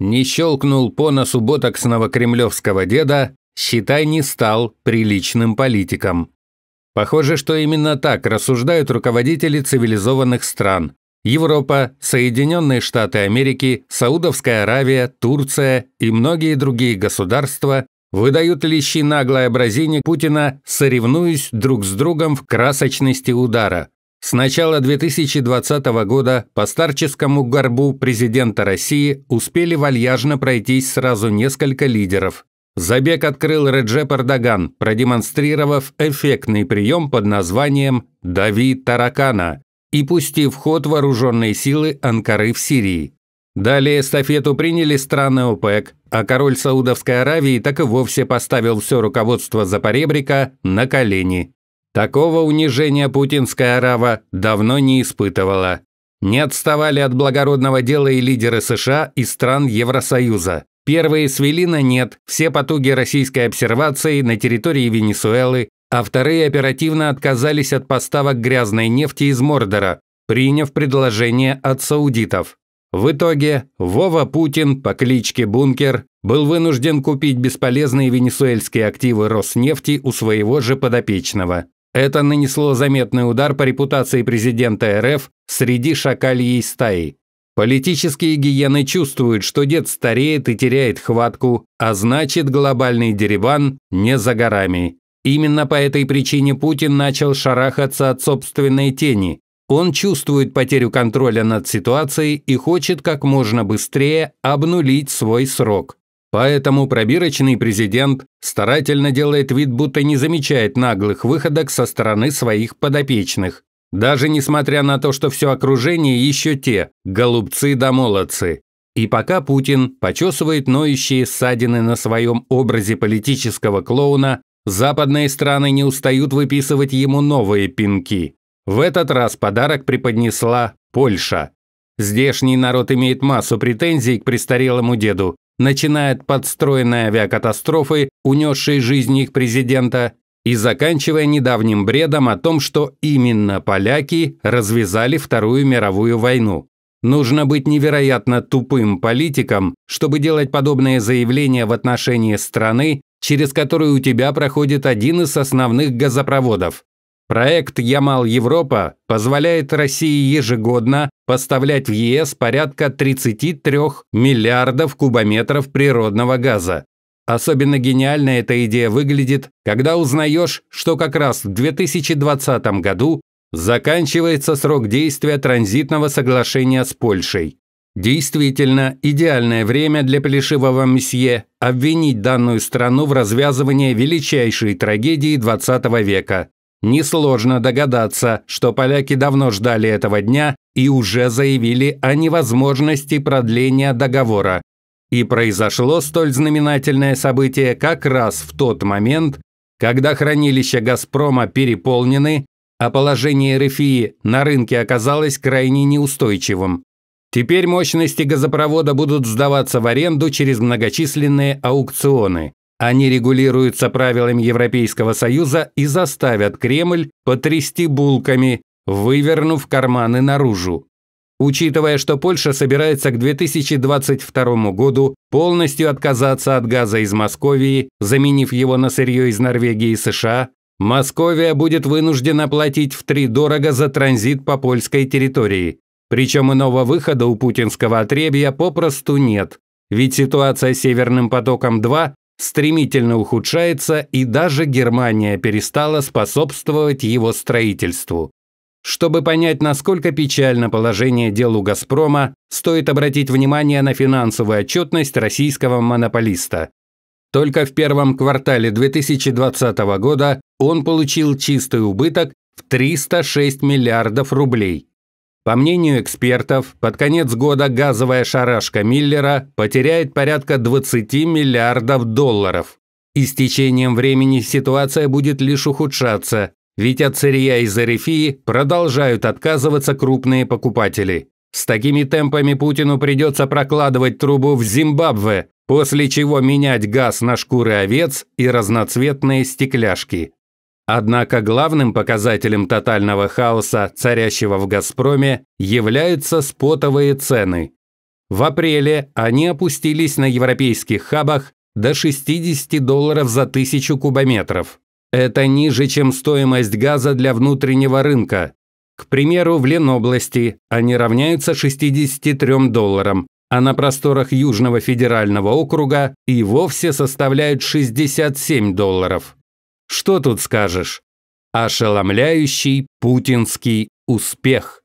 не щелкнул по носу ботоксного кремлевского деда, считай, не стал приличным политиком. Похоже, что именно так рассуждают руководители цивилизованных стран. Европа, Соединенные Штаты Америки, Саудовская Аравия, Турция и многие другие государства выдают лещи наглой образине Путина, соревнуясь друг с другом в красочности удара. С начала 2020 года по старческому горбу президента России успели вальяжно пройтись сразу несколько лидеров. Забег открыл Реджеп Эрдоган, продемонстрировав эффектный прием под названием «Дави таракана» и пустив в ход вооруженные силы Анкары в Сирии. Далее эстафету приняли страны ОПЕК, а король Саудовской Аравии так и вовсе поставил все руководство Запоребрика на колени. Такого унижения путинская арава давно не испытывала. Не отставали от благородного дела и лидеры США и стран Евросоюза. Первые свели на нет все потуги российской обсервации на территории Венесуэлы, а вторые оперативно отказались от поставок грязной нефти из Мордора, приняв предложение от саудитов. В итоге Вова Путин по кличке Бункер был вынужден купить бесполезные венесуэльские активы Роснефти у своего же подопечного. Это нанесло заметный удар по репутации президента РФ среди шакальей стаи. Политические гиены чувствуют, что дед стареет и теряет хватку, а значит глобальный дереван не за горами. Именно по этой причине Путин начал шарахаться от собственной тени. Он чувствует потерю контроля над ситуацией и хочет как можно быстрее обнулить свой срок. Поэтому пробирочный президент старательно делает вид, будто не замечает наглых выходок со стороны своих подопечных. Даже несмотря на то, что все окружение еще те, голубцы да молодцы. И пока Путин почесывает ноющие ссадины на своем образе политического клоуна, западные страны не устают выписывать ему новые пинки. В этот раз подарок преподнесла Польша. Здешний народ имеет массу претензий к престарелому деду, начиная от подстроенной авиакатастрофы, унесшей жизнь их президента, и заканчивая недавним бредом о том, что именно поляки развязали Вторую мировую войну. Нужно быть невероятно тупым политиком, чтобы делать подобные заявления в отношении страны, через которую у тебя проходит один из основных газопроводов. Проект «Ямал Европа» позволяет России ежегодно поставлять в ЕС порядка 33 миллиардов кубометров природного газа. Особенно гениально эта идея выглядит, когда узнаешь, что как раз в 2020 году заканчивается срок действия транзитного соглашения с Польшей. Действительно, идеальное время для плешивого месье обвинить данную страну в развязывании величайшей трагедии 20 века Несложно догадаться, что поляки давно ждали этого дня и уже заявили о невозможности продления договора. И произошло столь знаменательное событие как раз в тот момент, когда хранилища «Газпрома» переполнены, а положение РФИ на рынке оказалось крайне неустойчивым. Теперь мощности газопровода будут сдаваться в аренду через многочисленные аукционы. Они регулируются правилами Европейского Союза и заставят Кремль потрясти булками, вывернув карманы наружу. Учитывая, что Польша собирается к 2022 году полностью отказаться от газа из Московии, заменив его на сырье из Норвегии и США, Московия будет вынуждена платить в три дорого за транзит по польской территории. Причем иного выхода у путинского отребья попросту нет, ведь ситуация с Северным потоком-2 стремительно ухудшается, и даже Германия перестала способствовать его строительству. Чтобы понять, насколько печально положение дел у «Газпрома», стоит обратить внимание на финансовую отчетность российского монополиста. Только в первом квартале 2020 года он получил чистый убыток в 306 миллиардов рублей. По мнению экспертов, под конец года газовая шарашка Миллера потеряет порядка 20 миллиардов долларов. И с течением времени ситуация будет лишь ухудшаться, ведь от сырья из Эрефии продолжают отказываться крупные покупатели. С такими темпами Путину придется прокладывать трубу в Зимбабве, после чего менять газ на шкуры овец и разноцветные стекляшки. Однако главным показателем тотального хаоса, царящего в «Газпроме», являются спотовые цены. В апреле они опустились на европейских хабах до 60 долларов за тысячу кубометров. Это ниже, чем стоимость газа для внутреннего рынка. К примеру, в Ленобласти они равняются 63 долларам, а на просторах Южного федерального округа и вовсе составляют 67 долларов. Что тут скажешь? Ошеломляющий путинский успех.